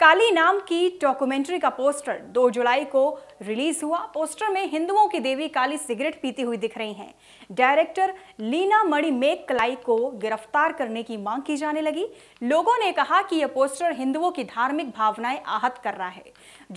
काली नाम की डॉक्यूमेंट्री का पोस्टर 2 जुलाई को रिलीज हुआ पोस्टर में हिंदुओं की देवी काली सिगरेट पीती हुई दिख रही हैं डायरेक्टर लीना मणि मेक कलाई को गिरफ्तार करने की मांग की जाने लगी लोगों ने कहा कि यह पोस्टर हिंदुओं की धार्मिक भावनाएं आहत कर रहा है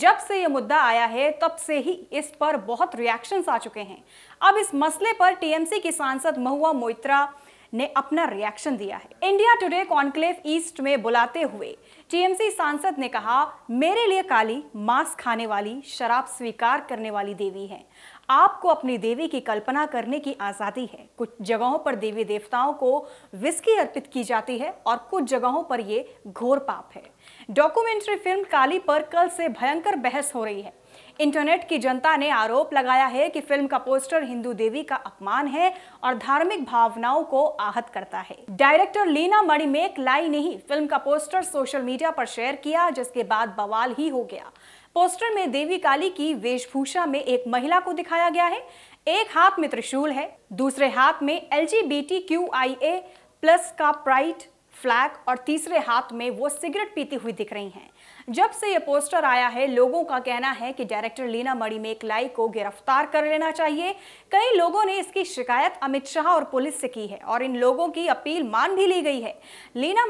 जब से यह मुद्दा आया है तब से ही इस पर बहुत रिएक्शन आ चुके हैं अब इस मसले पर टीएमसी की सांसद महुआ मोइत्रा ने अपना रिएक्शन दिया है इंडिया टुडे कॉन्क्लेव ईस्ट में बुलाते हुए टीएमसी सांसद ने कहा मेरे लिए काली मांस खाने वाली शराब स्वीकार करने वाली देवी है आपको अपनी देवी की कल्पना करने की आज़ादी है कुछ जगहों पर देवी देवताओं को विस्की अर्पित की जाती है और कुछ जगहों पर ये घोर पाप है डॉक्यूमेंट्री फिल्म काली पर कल से भयंकर बहस हो रही है इंटरनेट की जनता ने आरोप लगाया है कि फिल्म का पोस्टर हिंदू देवी का अपमान है और धार्मिक भावनाओं को आहत करता है डायरेक्टर लीना मणिमेक लाई ने ही फिल्म का पोस्टर सोशल मीडिया पर शेयर किया जिसके बाद बवाल ही हो गया पोस्टर में देवी काली की वेशभूषा में एक महिला को दिखाया गया है एक हाथ में त्रिशूल है दूसरे हाथ में L G B T Q I A plus का प्राइट फ्लैग और तीसरे हाथ में वो सिगरेट पीती हुई दिख रही हैं जब से ये पोस्टर आया है लोगों का कहना है कि डायरेक्टर लीना लाई को गिरफ्तार कर लेना चाहिए कई लोगों ने इसकी शिकायत अमित शाह और पुलिस से की है और इन लोगों की अपील मान भी ली गई है लीना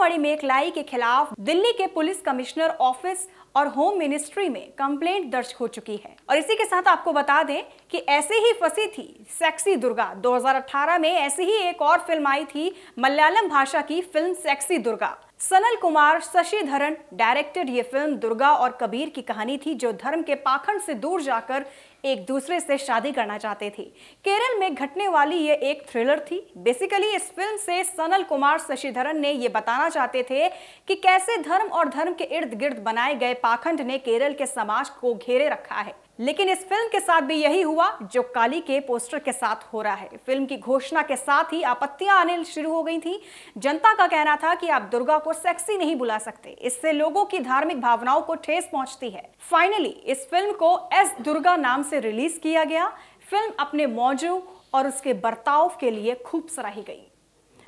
लाई के खिलाफ दिल्ली के पुलिस कमिश्नर ऑफिस और होम मिनिस्ट्री में कंप्लेंट दर्ज हो चुकी है और इसी के साथ आपको बता दें कि ऐसे ही फंसी थी सेक्सी दुर्गा 2018 में ऐसी ही एक और फिल्म आई थी मलयालम भाषा की film sex sexy Durga Sanal Kumar Sasidharan directed ये फिल्म दुर्गा और कबीर की कहानी थी जो धर्म के पाखंड से दूर जाकर एक दूसरे से शादी करना चाहते थे केरल में घटने वाली ये एक थ्रिलर थी बेसिकली इस फिल्म से सनल कुमार शशिधरन ने ये बताना चाहते थे कि कैसे धर्म और धर्म के इर्द गिर्द बनाए गए पाखंड ने केरल के समाज को घेरे रखा है लेकिन इस फिल्म के साथ भी यही हुआ जो काली के पोस्टर के साथ हो रहा है फिल्म की घोषणा के साथ ही आपत्तियां आने शुरू हो गई थी जनता का कहना था कि आप दुर्गा को सेक्सी नहीं बुला सकते इससे लोगों की धार्मिक भावनाओं को ठेस पहुंचती है फाइनली इस फिल्म को एस दुर्गा नाम से रिलीज किया गया फिल्म अपने मौजू और उसके बर्ताव के लिए खूब सराही गई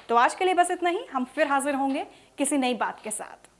तो आज के लिए बस इतना ही हम फिर हाजिर होंगे किसी नई बात के साथ